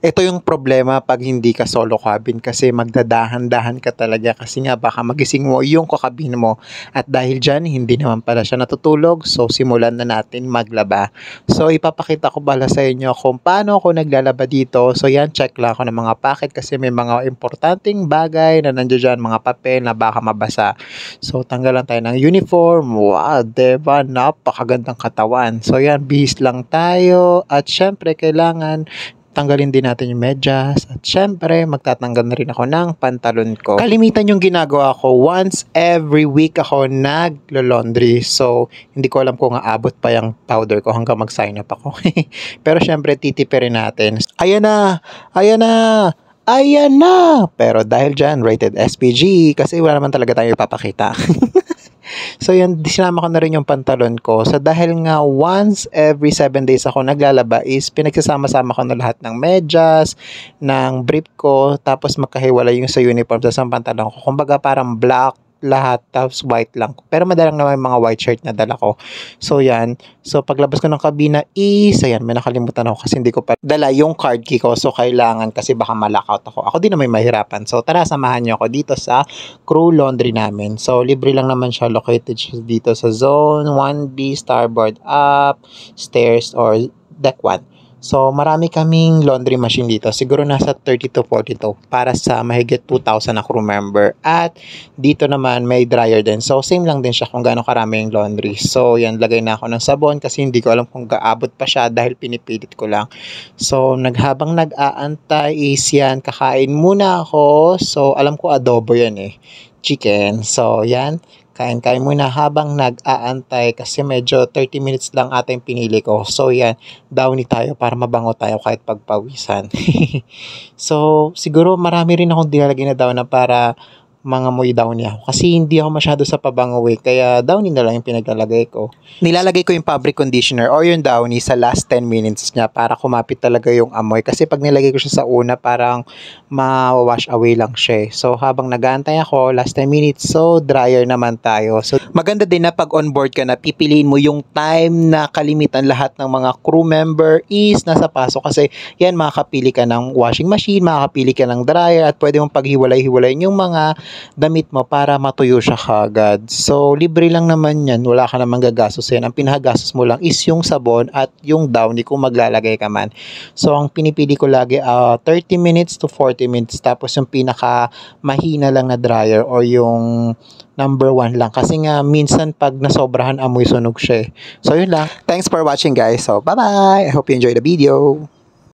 Ito yung problema pag hindi ka solo cabin kasi magdadahan-dahan ka talaga kasi nga baka magising mo yung kakabin mo at dahil dyan hindi naman pala siya natutulog so simulan na natin maglaba. So ipapakita ko bala sa inyo kung paano ako naglalaba dito. So yan check lang ako ng mga packet kasi may mga importanteng bagay na nandiyan dyan, mga papel na baka mabasa. So tanggalan tayo ng uniform. Wow, diba? Napakagandang katawan. So yan, bihis lang tayo at syempre kailangan Tanggalin din natin yung medyas. At syempre, magtatanggal na rin ako ng pantalon ko. Kalimitan yung ginagawa ko. Once every week ako naglo-laundry. So, hindi ko alam kung aabot pa yung powder ko hanggang mag-sign up ako. Pero syempre, rin natin. Ayan na! Ayan na! Ayan na! Pero dahil dyan, rated SPG, kasi wala naman talaga tayo ipapakita. So yan, sinama ko na rin yung pantalon ko. So dahil nga once every 7 days ako naglalaba is pinagsasama-sama ko na lahat ng medyas, ng brief ko, tapos magkahiwalay yung sa uniform sa pantalon ko. Kumbaga parang black lahat tapos white lang. Pero madalang naman yung mga white shirt na dala ko. So yan. So paglabas ko ng kabina, isa yan. May nakalimutan ako kasi hindi ko pa dala yung card key ko. So kailangan kasi baka malakaw ako. Ako din na may mahirapan. So tara samahan niyo ako dito sa crew laundry namin. So libre lang naman siya located siya dito sa zone 1B starboard up, stairs or deck 1. So, marami kaming laundry machine dito. Siguro nasa 30 to 40 to para sa mahigit 2,000 ako remember. At dito naman may dryer din. So, same lang din siya kung gaano karami yung laundry. So, yan, lagay na ako ng sabon kasi hindi ko alam kung gaabot pa siya dahil pinipilit ko lang. So, naghabang nag-aantay is yan, kakain muna ako. So, alam ko adobo yan eh chicken. So, yan. Kain kain muna habang nag-aantay kasi medyo 30 minutes lang ata yung pinili ko. So, yan. Downy tayo para mabango tayo kahit pagpawisan. so, siguro marami rin akong dinalagay na down na para mga moy downy ako. Kasi hindi ako masyado sa pabango eh. Kaya downy na lang yung pinaglalagay ko. Nilalagay ko yung fabric conditioner or yung downy sa last 10 minutes niya para kumapit talaga yung amoy. Kasi pag nilagay ko siya sa una, parang ma-wash away lang siya. Eh. So habang nagantay ako, last 10 minutes, so dryer naman tayo. So maganda din na pag onboard ka na, pipiliin mo yung time na kalimitan lahat ng mga crew member is nasa paso. Kasi yan, makakapili ka ng washing machine, makakapili ka ng dryer at pwede mong paghiwalay-hiwalay yung mga damit mo para matuyo siya kagad. So, libre lang naman yan. Wala ka namang yan. Ang pinagagastos mo lang is yung sabon at yung downy kung maglalagay ka man. So, ang pinipili ko lagi, uh, ah, 30 minutes to 40 minutes. Tapos yung pinaka mahina lang na dryer or yung number one lang. Kasi nga, minsan pag nasobrahan amoy sunog siya. Eh. So, yun lang. Thanks for watching guys. So, bye-bye. I hope you enjoyed the video.